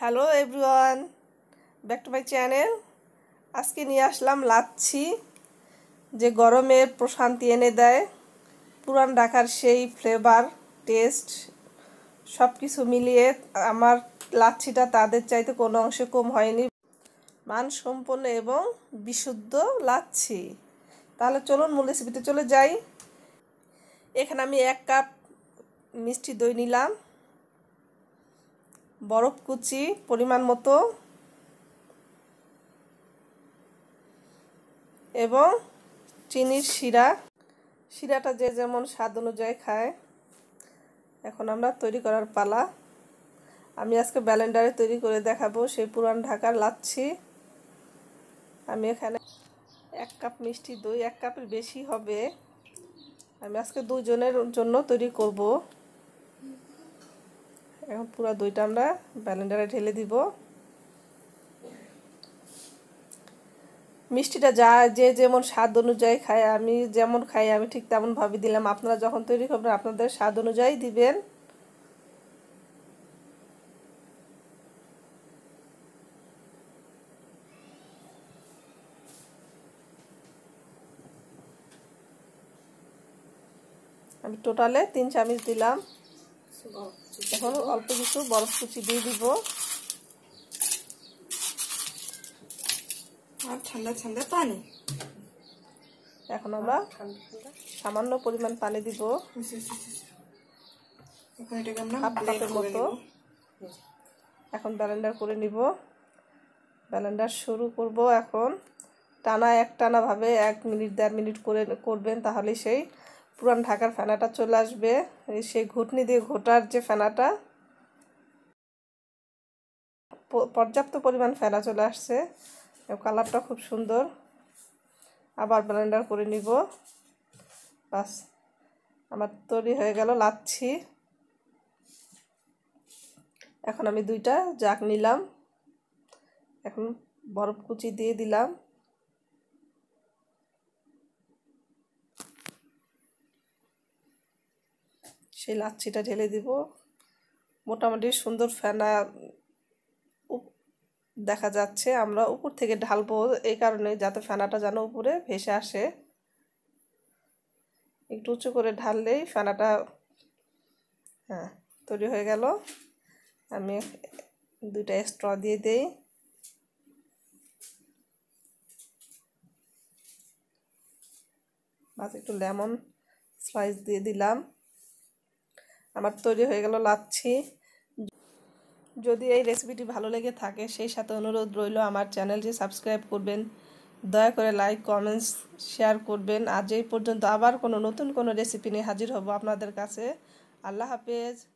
hello everyone back to my channel আজকে নিয়ে আসলাম লাচ্ছি যে গরমে প্রশান্তি এনে দেয় পুরান ঢাকার সেই ফ্লেভার টেস্ট সব কিছু মিলিয়ে আমার লাচ্ছিটা তাদের চাইতে কোনো অংশে কম হয়নি মানসম্পন্ন এবং বিশুদ্ধ লাচ্ছি তাহলে চলুন মূল রেসিপিতে চলে যাই এখানে আমি এক কাপ মিষ্টি দই নিলাম বরফ কুচি পরিমাণ মতো এবং চিনির শিরা শিরাটা যে যেমন স্বাদ অনুযায়ী খায় এখন আমরা তৈরি করার পালা আমি আজকে ব্যালেন্ডারে তৈরি করে দেখাবো সেই পুরান ঢাকার লাচ্ছি আমি এখানে এক কাপ মিষ্টি দই এক কাপের বেশি হবে আমি আজকে দুজনের জন্য তৈরি করবো এখন পুরো দইটা আমরা ব্যালেন্ডারে ঢেলে দিব মিষ্টিটা যা যে যেমন স্বাদ অনুযায়ী খায় আমি যেমন খাই আমি ঠিক তেমন তেমনভাবে দিলাম আপনারা যখন তৈরি করবেন আপনাদের স্বাদ অনুযায়ী দিবেন আমি টোটালে তিন চামিচ দিলাম এখন অল্প কিছু বরফ কুচি দিয়ে দিব আর ঠান্ডা ঠান্ডা পানি এখন আমরা সামান্য পরিমাণ পানি দিব এখন ব্যালেন্ডার করে নিব ব্যালেন্ডার শুরু করব এখন টানা এক টানাভাবে এক মিনিট দেড় মিনিট করে করবেন তাহলে সেই পুরান ঢাকার ফেনাটা চলে আসবে সেই ঘুটনি দিয়ে ঘোটার যে ফেনাটা পর্যাপ্ত পরিমাণ ফেনা চলে আসছে কালারটা খুব সুন্দর আবার ব্লেন্ডার করে নিব বাস আমার তৈরি হয়ে গেল লাচ্ছি এখন আমি দুইটা জাগ নিলাম এখন বরফ কুচি দিয়ে দিলাম সেই লাচ্ছিটা ঢেলে দিব মোটামুটি সুন্দর ফেনা দেখা যাচ্ছে আমরা উপর থেকে ঢালবো এই কারণে যাতে ফেনাটা যেন উপরে ভেসে আসে একটু উঁচু করে ঢাললেই ফেনাটা হ্যাঁ তৈরি হয়ে গেল আমি দুইটা স্ট্র দিয়ে দেই বাস একটু লেমন স্লাইস দিয়ে দিলাম আমার তৈরি হয়ে গেল লাচ্ছি যদি এই রেসিপিটি ভালো লেগে থাকে সেই সাথে অনুরোধ রইল আমার চ্যানেলটি সাবস্ক্রাইব করবেন দয়া করে লাইক কমেন্টস শেয়ার করবেন আজ এই পর্যন্ত আবার কোনো নতুন কোনো রেসিপি নিয়ে হাজির হব আপনাদের কাছে আল্লাহ হাফেজ